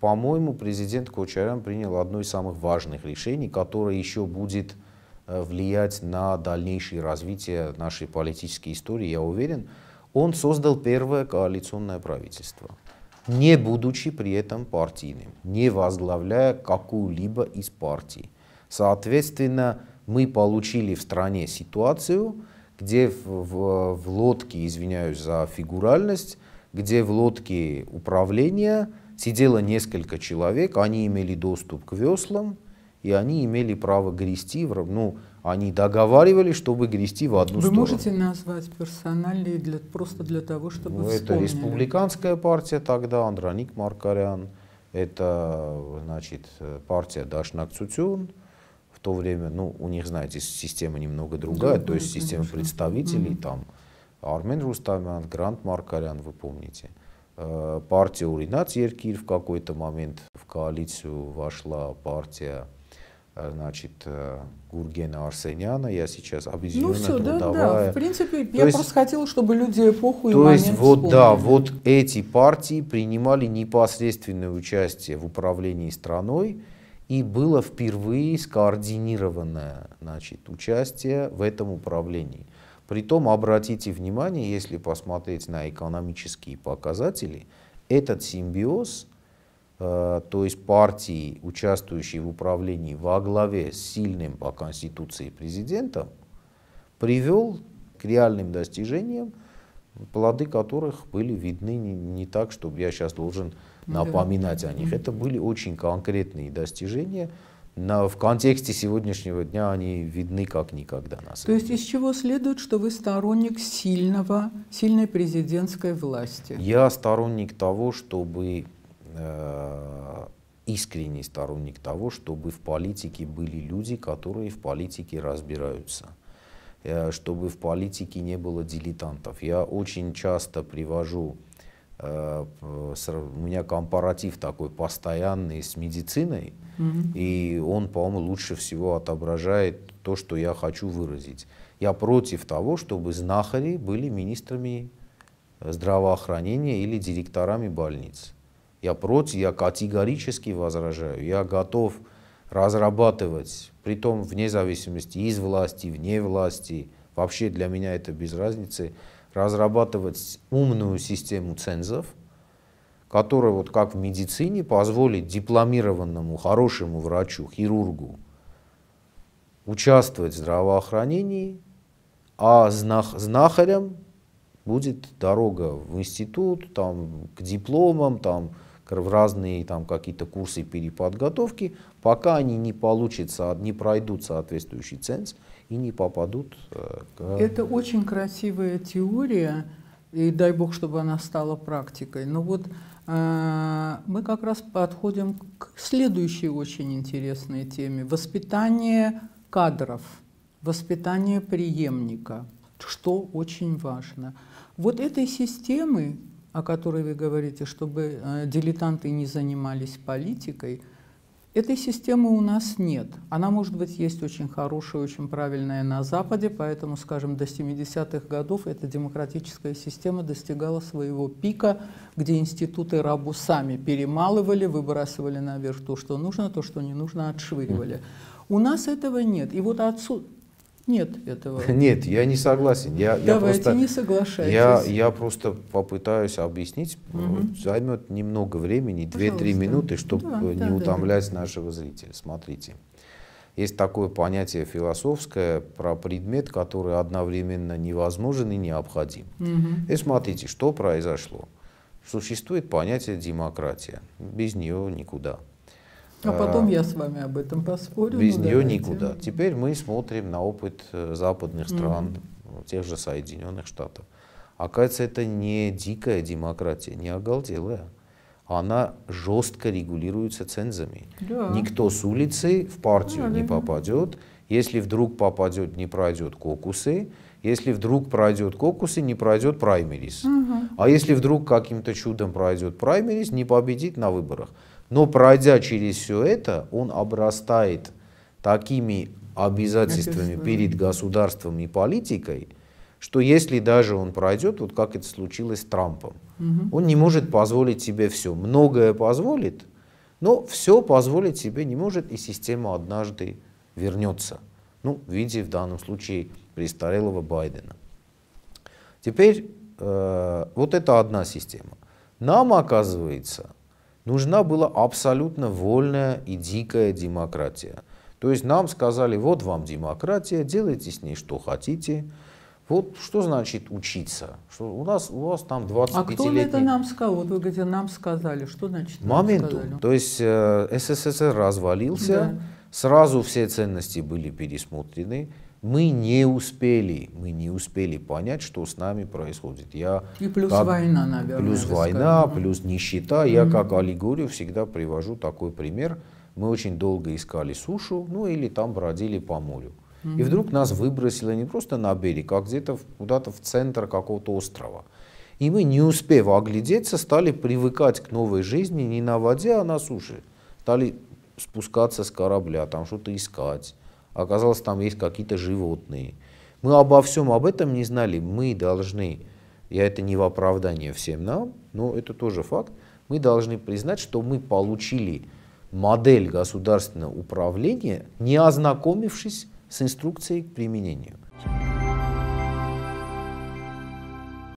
по-моему, президент Кочарян принял одно из самых важных решений, которое еще будет э, влиять на дальнейшее развитие нашей политической истории, я уверен. Он создал первое коалиционное правительство, не будучи при этом партийным, не возглавляя какую-либо из партий. Соответственно, мы получили в стране ситуацию, где в, в, в лодке, извиняюсь за фигуральность, где в лодке управления – Сидело несколько человек, они имели доступ к веслам, и они имели право грести, в, ну, они договаривались, чтобы грести в одну Вы сторону. Вы можете назвать персоналии для, просто для того, чтобы ну, вспомнили? Это республиканская партия тогда, Андроник Маркарян, это, значит, партия Дашнак Цутюн, в то время, ну, у них, знаете, система немного другая, да, то есть система конечно. представителей, mm -hmm. там, Армен Рустамян, Грант Маркарян, вы помните. Э, партия օրինաց երկիր в какой-то момент в коалицию вошла партия э, значит, э, Гургена Арсеняна, я сейчас обезьяна Ну все, трудовая. да, да, в принципе, то я есть, просто хотела, чтобы люди эпоху и То есть, вот вспомнили. да, вот эти партии принимали непосредственное участие в управлении страной, и было впервые скоординированное значит, участие в этом управлении. Притом обратите внимание, если посмотреть на экономические показатели, этот симбиоз, э, то есть партии, участвующие в управлении во главе с сильным по конституции президентом, привел к реальным достижениям, плоды которых были видны не, так, чтобы я сейчас должен ну напоминать о них. Это были очень конкретные достижения, но в контексте сегодняшнего дня они видны как никогда. На самом То деле. есть из чего следует, что вы сторонник сильного, сильной президентской власти? Я сторонник того, чтобы э, искренний сторонник того, чтобы в политике были люди, которые в политике разбираются э, чтобы в политике не было дилетантов. Я очень часто привожу Э, у меня компаратив такой постоянный с медициной, mm-hmm. и он, по-моему, лучше всего отображает то, что я хочу выразить. Я против того, чтобы знахари были министрами здравоохранения или директорами больниц. Я против, я категорически возражаю. Я готов разрабатывать, при том вне зависимости из власти, вне власти, вообще для меня это без разницы, разрабатывать умную систему цензов, которая вот как в медицине позволит дипломированному хорошему врачу, хирургу участвовать в здравоохранении, а знах, знахарям будет дорога в институт, там, к дипломам, там, в разные там, какие-то курсы переподготовки, пока они не получат, не пройдут соответствующий ценз и не попадут э, к... Это очень красивая теория, и дай бог, чтобы она стала практикой. Но вот э, мы как раз подходим к следующей очень интересной теме. Воспитание кадров, воспитание преемника, что очень важно. Вот этой системы, о которой вы говорите, чтобы э, дилетанты не занимались политикой – Этой системы у нас нет. Она, может быть, есть очень хорошая, очень правильная на Западе, поэтому, скажем, до 70-х годов эта демократическая система достигала своего пика, где институты рабу сами перемалывали, выбрасывали наверх то, что нужно, то, что не нужно, отшвыривали. У нас этого нет. И вот отсюда, нет этого. Нет, я не согласен. Я, Давайте я просто, не соглашайтесь. Я, я просто попытаюсь объяснить. Угу. Займет немного времени, 2-3 минуты, чтобы да, э, не да, утомлять да. нашего зрителя. Смотрите. Есть такое понятие философское про предмет, который одновременно невозможен и необходим. Угу. И смотрите, что произошло. Существует понятие демократия. Без нее никуда. А, а потом я с вами об этом поспорю. Без ну, нее давайте. никуда. Теперь мы смотрим на опыт э, западных стран, mm тех же Соединенных Штатов. Оказывается, это не дикая демократия, не оголделая. Она жестко регулируется цензами. Да. Никто с улицы в партию Правильно. не попадет. Если вдруг попадет, не пройдет кокусы. Если вдруг пройдет кокусы, не пройдет праймерис. Угу. А если вдруг каким-то чудом пройдет праймерис, не победит на выборах. Но пройдя через все это, он обрастает такими обязательствами перед государством и политикой, что если даже он пройдет, вот как это случилось с Трампом, угу. он не может позволить себе все. Многое позволит, но все позволить себе не может, и система однажды вернется. Ну, в виде в данном случае престарелого Байдена. Теперь э, вот это одна система. Нам, оказывается, Нужна была абсолютно вольная и дикая демократия. То есть нам сказали, вот вам демократия, делайте с ней что хотите. Вот что значит учиться? Что у нас у вас там 25 лет. А кто это нам сказал? Вот вы говорите, нам сказали. Что значит нам Моменту. Сказали? То есть э, СССР развалился, да. сразу все ценности были пересмотрены мы не успели, мы не успели понять, что с нами происходит. Я и плюс как, война, наверное. Плюс война, скажу. плюс нищета. mm Я как аллегорию всегда привожу такой пример. Мы очень долго искали сушу, ну или там бродили по морю. mm И вдруг нас выбросило не просто на берег, а где-то куда-то в центр какого-то острова. И мы, не успев оглядеться, стали привыкать к новой жизни не на воде, а на суше. Стали спускаться с корабля, там что-то искать Оказалось, там есть какие-то животные. Мы обо всем об этом не знали. Мы должны, я это не в оправдание всем нам, но это тоже факт, мы должны признать, что мы получили модель государственного управления, не ознакомившись с инструкцией к применению.